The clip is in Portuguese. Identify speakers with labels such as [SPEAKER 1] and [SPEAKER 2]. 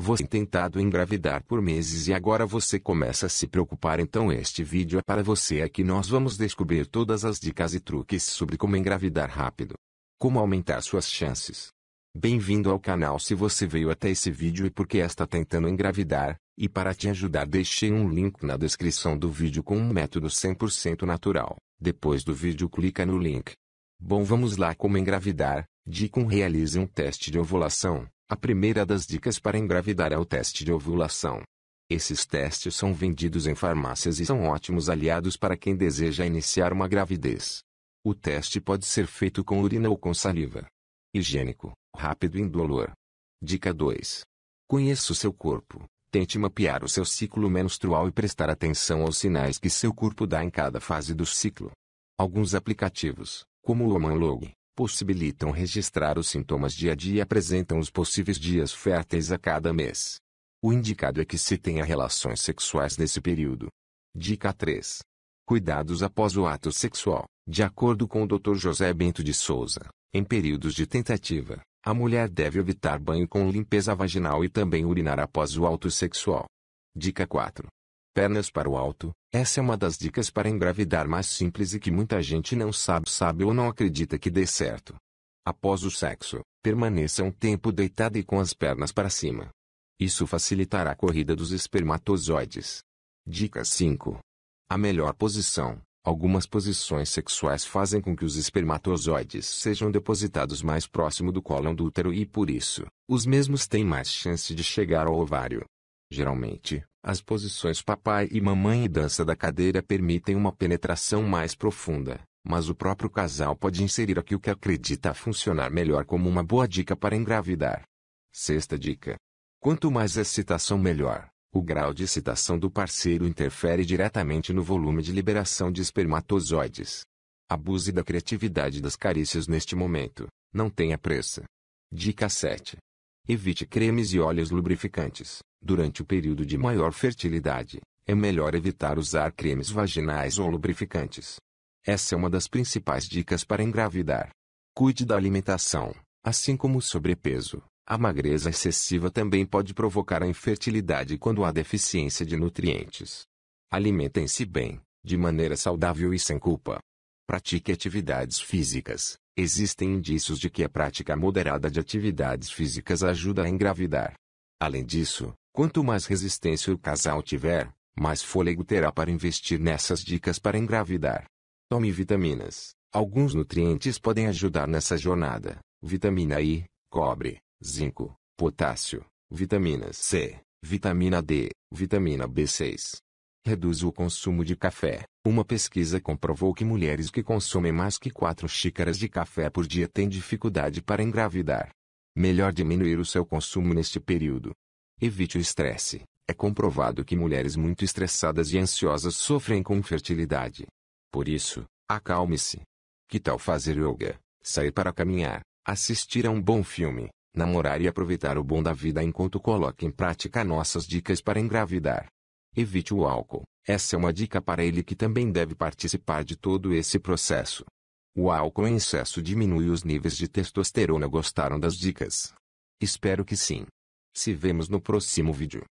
[SPEAKER 1] Você tentado engravidar por meses e agora você começa a se preocupar então este vídeo é para você aqui nós vamos descobrir todas as dicas e truques sobre como engravidar rápido. Como aumentar suas chances. Bem-vindo ao canal se você veio até esse vídeo e porque está tentando engravidar, e para te ajudar deixei um link na descrição do vídeo com um método 100% natural, depois do vídeo clica no link. Bom vamos lá como engravidar, Dicum realize um teste de ovulação a primeira das dicas para engravidar é o teste de ovulação. Esses testes são vendidos em farmácias e são ótimos aliados para quem deseja iniciar uma gravidez. O teste pode ser feito com urina ou com saliva. Higiênico, rápido e indolor. Dica 2. Conheça o seu corpo. Tente mapear o seu ciclo menstrual e prestar atenção aos sinais que seu corpo dá em cada fase do ciclo. Alguns aplicativos, como o Womanlog, possibilitam registrar os sintomas dia a dia e apresentam os possíveis dias férteis a cada mês. O indicado é que se tenha relações sexuais nesse período. Dica 3. Cuidados após o ato sexual. De acordo com o Dr. José Bento de Souza, em períodos de tentativa, a mulher deve evitar banho com limpeza vaginal e também urinar após o ato sexual. Dica 4. Pernas para o alto. Essa é uma das dicas para engravidar mais simples e que muita gente não sabe, sabe ou não acredita que dê certo. Após o sexo, permaneça um tempo deitada e com as pernas para cima. Isso facilitará a corrida dos espermatozoides. Dica 5. A melhor posição. Algumas posições sexuais fazem com que os espermatozoides sejam depositados mais próximo do cólon do útero e, por isso, os mesmos têm mais chance de chegar ao ovário. Geralmente, as posições papai e mamãe e dança da cadeira permitem uma penetração mais profunda, mas o próprio casal pode inserir aqui o que acredita funcionar melhor como uma boa dica para engravidar. Sexta dica: quanto mais excitação, melhor. O grau de excitação do parceiro interfere diretamente no volume de liberação de espermatozoides. Abuse da criatividade das carícias neste momento. Não tenha pressa. Dica 7. Evite cremes e óleos lubrificantes. Durante o período de maior fertilidade, é melhor evitar usar cremes vaginais ou lubrificantes. Essa é uma das principais dicas para engravidar. Cuide da alimentação, assim como o sobrepeso. A magreza excessiva também pode provocar a infertilidade quando há deficiência de nutrientes. Alimentem-se bem, de maneira saudável e sem culpa. Pratique atividades físicas. Existem indícios de que a prática moderada de atividades físicas ajuda a engravidar. Além disso, Quanto mais resistência o casal tiver, mais fôlego terá para investir nessas dicas para engravidar. Tome vitaminas. Alguns nutrientes podem ajudar nessa jornada: vitamina I, cobre, zinco, potássio, vitamina C, vitamina D, vitamina B6. Reduz o consumo de café. Uma pesquisa comprovou que mulheres que consomem mais que 4 xícaras de café por dia têm dificuldade para engravidar. Melhor diminuir o seu consumo neste período. Evite o estresse. É comprovado que mulheres muito estressadas e ansiosas sofrem com fertilidade. Por isso, acalme-se. Que tal fazer yoga, sair para caminhar, assistir a um bom filme, namorar e aproveitar o bom da vida enquanto coloque em prática nossas dicas para engravidar? Evite o álcool. Essa é uma dica para ele que também deve participar de todo esse processo. O álcool em excesso diminui os níveis de testosterona. Gostaram das dicas? Espero que sim. Se vemos no próximo vídeo.